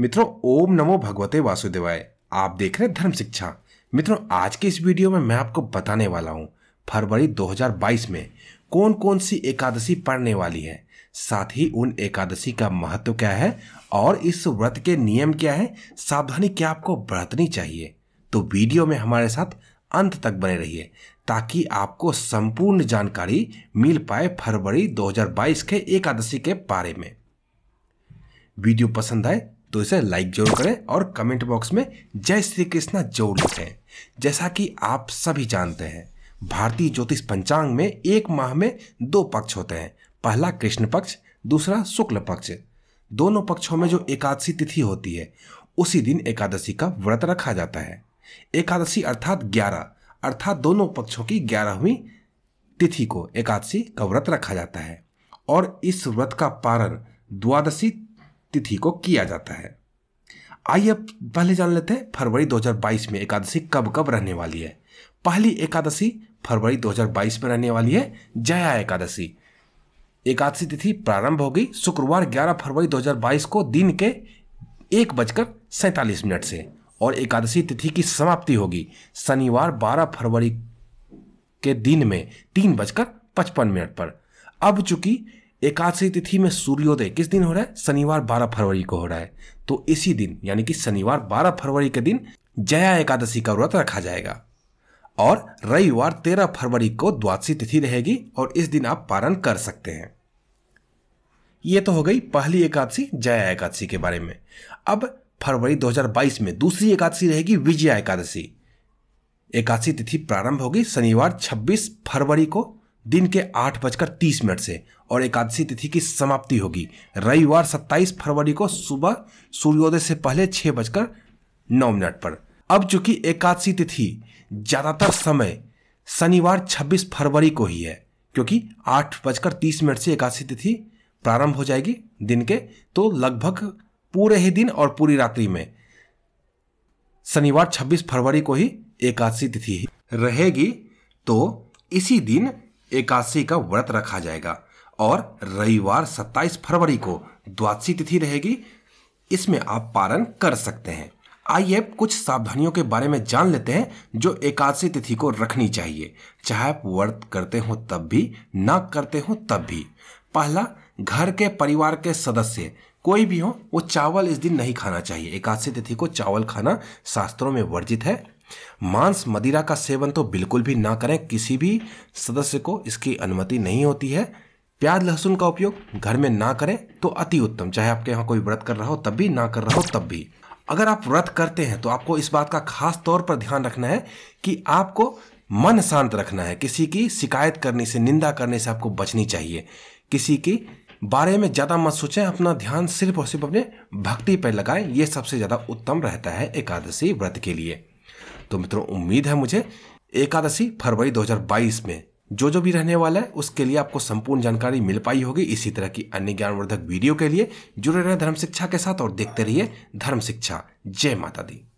मित्रों ओम नमो भगवते वासुदेवाय आप देख रहे हैं धर्म शिक्षा मित्रों आज के इस वीडियो में मैं आपको बताने वाला हूँ फरवरी 2022 में कौन कौन सी एकादशी पढ़ने वाली है साथ ही उन एकादशी का महत्व क्या है और इस व्रत के नियम क्या है सावधानी क्या आपको बरतनी चाहिए तो वीडियो में हमारे साथ अंत तक बने रहिए ताकि आपको संपूर्ण जानकारी मिल पाए फरवरी 2022 के एकादशी के बारे में वीडियो पसंद आए तो इसे लाइक जरूर करें और कमेंट बॉक्स में जय श्री कृष्णा जरूर लिखें जैसा कि आप सभी जानते हैं भारतीय ज्योतिष पंचांग में एक माह में दो पक्ष होते हैं पहला कृष्ण पक्ष दूसरा शुक्ल पक्ष दोनों पक्षों में जो एकादशी तिथि होती है उसी दिन एकादशी का व्रत रखा जाता है एकादशी अर्थात ग्यारह अर्थात दोनों पक्षों की ग्यारहवीं तिथि को एकादशी का व्रत रखा जाता है और इस व्रत का पारण द्वादशी तिथि को किया जाता है आइए अब पहले जान लेते हैं फरवरी 2022 में एकादशी कब कब रहने वाली है पहली एकादशी फरवरी 2022 में रहने वाली है जया एकादशी एकादशी तिथि प्रारंभ हो गई शुक्रवार 11 फरवरी 2022 को दिन के एक बजकर सैंतालीस मिनट से और एकादशी तिथि की समाप्ति होगी शनिवार 12 फरवरी के दिन में तीन बजकर पचपन मिनट पर अब चूंकि एकादशी तिथि में सूर्योदय किस दिन हो रहा है शनिवार 12 फरवरी को हो रहा है तो इसी दिन यानी कि शनिवार 12 फरवरी के दिन जया एकादशी का व्रत रखा जाएगा और रविवार तेरह फरवरी को द्वादशी तिथि रहेगी और इस दिन आप पारण कर सकते हैं ये तो हो गई पहली एकादशी जया एकादशी के बारे में अब फरवरी 2022 में दूसरी एकादशी रहेगी विजया एकादशी एकादशी तिथि प्रारंभ होगी शनिवार 26 फरवरी को दिन के आठ बजकर तीस मिनट से और एकादशी तिथि की समाप्ति होगी रविवार सत्ताईस फरवरी को सुबह सूर्योदय से पहले छह बजकर नौ मिनट पर अब चूंकि एकादशी तिथि ज़्यादातर समय शनिवार छब्बीस फरवरी को ही है क्योंकि आठ बजकर तीस मिनट से एकादशी तिथि प्रारंभ हो जाएगी दिन के तो लगभग पूरे ही दिन और पूरी रात्रि में शनिवार 26 फरवरी को ही एकादशी तिथि रहेगी तो इसी दिन एकादशी का व्रत रखा जाएगा और रविवार 27 फरवरी को द्वादशी तिथि रहेगी इसमें आप पारण कर सकते हैं आइए कुछ सावधानियों के बारे में जान लेते हैं जो एकादशी तिथि को रखनी चाहिए चाहे आप व्रत करते हो तब भी ना करते हो तब भी पहला घर के परिवार के सदस्य कोई भी हो वो चावल इस दिन नहीं खाना चाहिए एकादशी तिथि को चावल खाना शास्त्रों में वर्जित है मांस मदिरा का सेवन तो बिल्कुल भी ना करें किसी भी सदस्य को इसकी अनुमति नहीं होती है प्याज लहसुन का उपयोग घर में ना करें तो अति उत्तम चाहे आपके यहाँ कोई व्रत कर रहा हो तब भी ना कर रहा हो तब भी अगर आप व्रत करते हैं तो आपको इस बात का खास तौर पर ध्यान रखना है कि आपको मन शांत रखना है किसी की शिकायत करने से निंदा करने से आपको बचनी चाहिए किसी की बारे में ज़्यादा मत सोचें अपना ध्यान सिर्फ और सिर्फ अपने भक्ति पर लगाएं ये सबसे ज़्यादा उत्तम रहता है एकादशी व्रत के लिए तो मित्रों उम्मीद है मुझे एकादशी फरवरी 2022 में जो जो भी रहने वाला है उसके लिए आपको संपूर्ण जानकारी मिल पाई होगी इसी तरह की अन्य ज्ञानवर्धक वीडियो के लिए जुड़े रहे धर्म शिक्षा के साथ और देखते रहिए धर्म शिक्षा जय माता दी